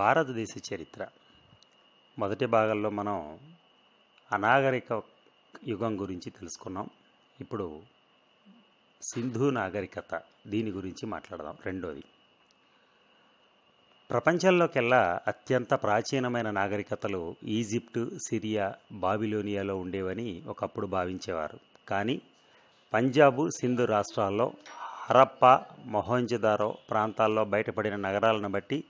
భారతదేశ చరిత్ర మొదటి భాగంలో మనం అనాగరిక యుగం గురించి తెలుసుకున్నాం ఇప్పుడు సింధు నాగరికత దీని గురించి మాట్లాడదాం రెండోది ప్రపంచంలోకెల్లా అత్యంత ప్రాచీనమైన నాగరికతలు ఈజిప్టు సిరియా బాబిలోనియాలో ఉండేవని ఒకప్పుడు భావించేవారు కానీ పంజాబు సింధు రాష్ట్రాల్లో హరప్ప మొహంజదారో ప్రాంతాల్లో బయటపడిన నగరాలను బట్టి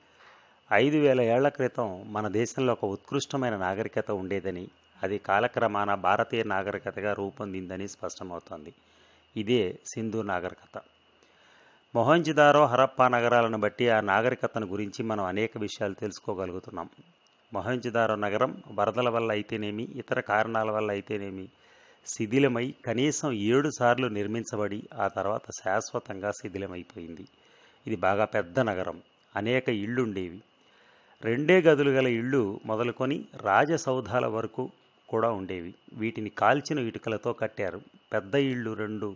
ఐదు వేల ఏళ్ల క్రితం మన దేశంలో ఒక ఉత్కృష్టమైన నాగరికత ఉండేదని అది కాలక్రమాన భారతీయ నాగరికతగా రూపొందిందని స్పష్టమవుతోంది ఇదే సింధు నాగరికత మొహంజిదారో హరప్పా నగరాలను బట్టి ఆ నాగరికతను గురించి మనం అనేక విషయాలు తెలుసుకోగలుగుతున్నాం మొహంజిదారో నగరం వరదల వల్ల అయితేనేమి ఇతర కారణాల వల్ల అయితేనేమి శిథిలమై కనీసం ఏడు సార్లు నిర్మించబడి ఆ తర్వాత శాశ్వతంగా శిథిలమైపోయింది ఇది బాగా పెద్ద నగరం అనేక ఇళ్ళుండేవి రెండే గదులు గల ఇళ్ళు మొదలుకొని రాజసౌధాల వరకు కూడా ఉండేవి వీటిని కాల్చిన ఇటుకలతో కట్టారు పెద్ద ఇళ్ళు రెండు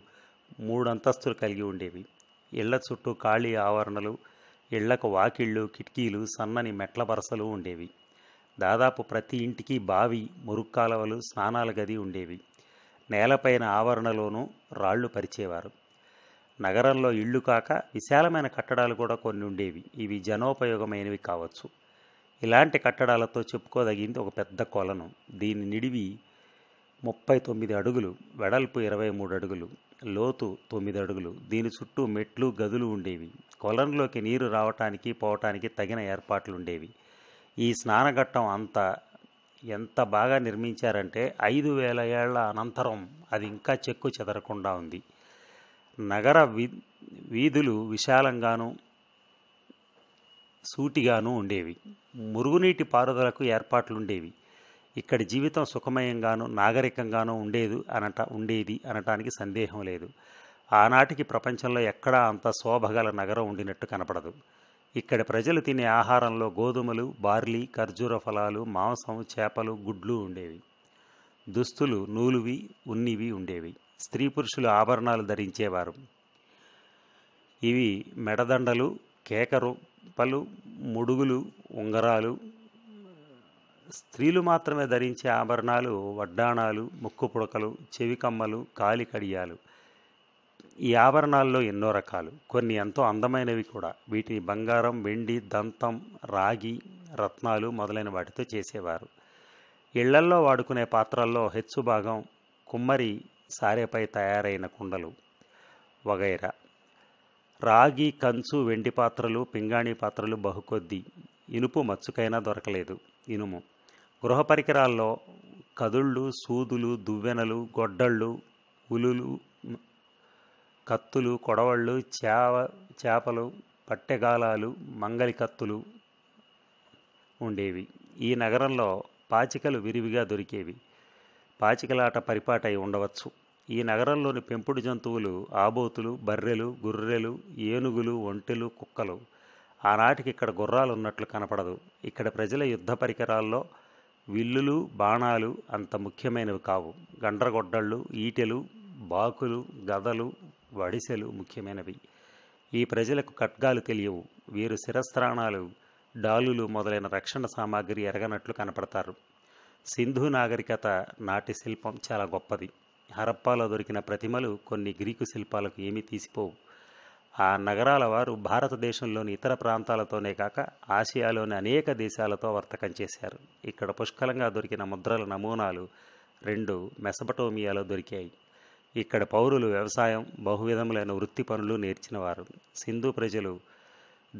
మూడు అంతస్తులు కలిగి ఉండేవి ఇళ్ల చుట్టూ ఖాళీ ఆవరణలు ఇళ్లకు వాకిళ్ళు కిటికీలు సన్నని మెట్ల వరసలు ఉండేవి దాదాపు ప్రతి ఇంటికి బావి మురుక్కాలవలు స్నానాల గది ఉండేవి నేలపైన ఆవరణలోనూ రాళ్లు పరిచేవారు నగరంలో ఇళ్ళు కాక విశాలమైన కట్టడాలు కూడా కొన్ని ఉండేవి ఇవి జనోపయోగమైనవి కావచ్చు ఇలాంటి కట్టడాలతో చెప్పుకోదగింది ఒక పెద్ద కొలను దీని నిడివి ముప్పై తొమ్మిది అడుగులు వెడల్పు ఇరవై మూడు అడుగులు లోతు తొమ్మిది అడుగులు దీని చుట్టూ మెట్లు గదులు ఉండేవి కొలంలోకి నీరు రావటానికి పోవటానికి తగిన ఏర్పాట్లుండేవి ఈ స్నానఘట్టం అంతా ఎంత బాగా నిర్మించారంటే ఐదు వేల ఏళ్ల అనంతరం అది ఇంకా చెక్కు చెదరకుండా ఉంది నగర వీధులు విశాలంగాను సూటిగాను ఉండేవి మురుగునీటి పారుదలకు ఏర్పాట్లుండేవి ఇక్కడ జీవితం సుఖమయంగాను నాగరికంగాను ఉండేది అనట ఉండేది అనటానికి సందేహం లేదు ఆనాటికి ప్రపంచంలో ఎక్కడా అంత శోభగల నగరం ఉండినట్టు కనపడదు ఇక్కడ ప్రజలు తినే ఆహారంలో గోధుమలు బార్లీ ఖర్జూర ఫలాలు మాంసం చేపలు గుడ్లు ఉండేవి దుస్తులు నూలువి ఉన్నివి ఉండేవి స్త్రీ పురుషులు ఆభరణాలు ధరించేవారు ఇవి మెడదండలు కేకరు పలు ముడుగులు ఉంగరాలు స్త్రీలు మాత్రమే ధరించే ఆభరణాలు వడ్డాణాలు ముక్కు పుడకలు చెవి కమ్మలు కాలి కడియాలు ఈ ఆభరణాల్లో ఎన్నో రకాలు కొన్ని ఎంతో అందమైనవి కూడా వీటిని బంగారం వెండి దంతం రాగి రత్నాలు మొదలైన వాటితో చేసేవారు ఇళ్లల్లో వాడుకునే పాత్రల్లో హెచ్చు భాగం కుమ్మరి సారెపై తయారైన కుండలు వగైరా రాగి కంచు వెండి పాత్రలు పింగాణి పాత్రలు బహుకొద్ది ఇనుపు మచ్చుకైనా దొరకలేదు ఇనుము గృహ పరికరాల్లో కదుళ్ళు సూదులు దువ్వెనలు గొడ్డళ్ళు ఉలులు కత్తులు కొడవళ్ళు చేవ చేపలు పట్టెగాలాలు మంగలి కత్తులు ఉండేవి ఈ నగరంలో పాచికలు విరివిగా దొరికేవి పాచికలాట పరిపాటై ఉండవచ్చు ఈ నగరంలోని పెంపుడు జంతువులు ఆబోతులు బర్రెలు గుర్రెలు ఏనుగులు ఒంటెలు కుక్కలు ఆనాటికి ఇక్కడ గుర్రాలు ఉన్నట్లు కనపడదు ఇక్కడ ప్రజల యుద్ధ పరికరాల్లో విల్లులు బాణాలు అంత ముఖ్యమైనవి కావు గండ్రగొడ్డళ్ళు ఈటెలు బాకులు గదలు వడిసెలు ముఖ్యమైనవి ఈ ప్రజలకు ఖడ్గాలు తెలియవు వీరు శిరస్త్రాణాలు డాలులు మొదలైన రక్షణ సామాగ్రి ఎరగనట్లు కనపడతారు సింధు నాగరికత నాటి శిల్పం చాలా గొప్పది హరప్పాలో దొరికిన ప్రతిమలు కొన్ని గ్రీకు శిల్పాలకు ఏమీ తీసిపోవు ఆ నగరాల వారు భారతదేశంలోని ఇతర ప్రాంతాలతోనే కాక ఆసియాలోని అనేక దేశాలతో వర్తకం చేశారు ఇక్కడ పుష్కలంగా దొరికిన ముద్రల నమూనాలు రెండు మెసపటోమియాలో దొరికాయి ఇక్కడ పౌరులు వ్యవసాయం బహువిధములైన వృత్తి పనులు నేర్చినవారు సింధు ప్రజలు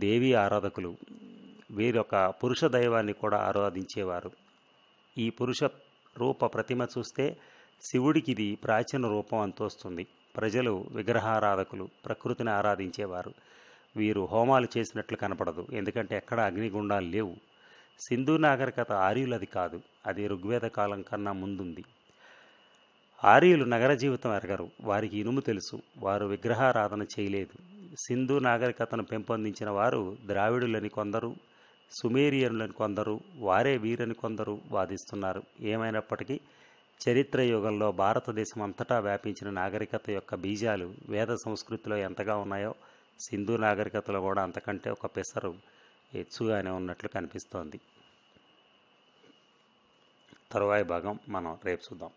దేవీ ఆరాధకులు వీరొక పురుష దైవాన్ని కూడా ఆరాధించేవారు ఈ పురుష రూప ప్రతిమ చూస్తే శివుడికిది ప్రాచీన రూపం అంతొస్తుంది ప్రజలు విగ్రహారాధకులు ప్రకృతిని ఆరాధించేవారు వీరు హోమాలు చేసినట్లు కనపడదు ఎందుకంటే ఎక్కడ అగ్నిగుండాలు లేవు సింధు నాగరికత ఆర్యులది కాదు అది ఋగ్వేద కాలం కన్నా ముందుంది ఆర్యులు నగర జీవితం ఎరగరు వారికి ఇనుము తెలుసు వారు విగ్రహారాధన చేయలేదు సింధు నాగరికతను పెంపొందించిన వారు ద్రావిడులని కొందరు సుమేరియనులని కొందరు వారే వీరని కొందరు వాదిస్తున్నారు ఏమైనప్పటికీ చరిత్ర యుగంలో భారతదేశం అంతటా వ్యాపించిన నాగరికత యొక్క బీజాలు వేద సంస్కృతిలో ఎంతగా ఉన్నాయో సింధు నాగరికతలో కూడా అంతకంటే ఒక పెసరు ఎచ్చుగానే ఉన్నట్లు కనిపిస్తోంది తరువాయి భాగం మనం రేపు చూద్దాం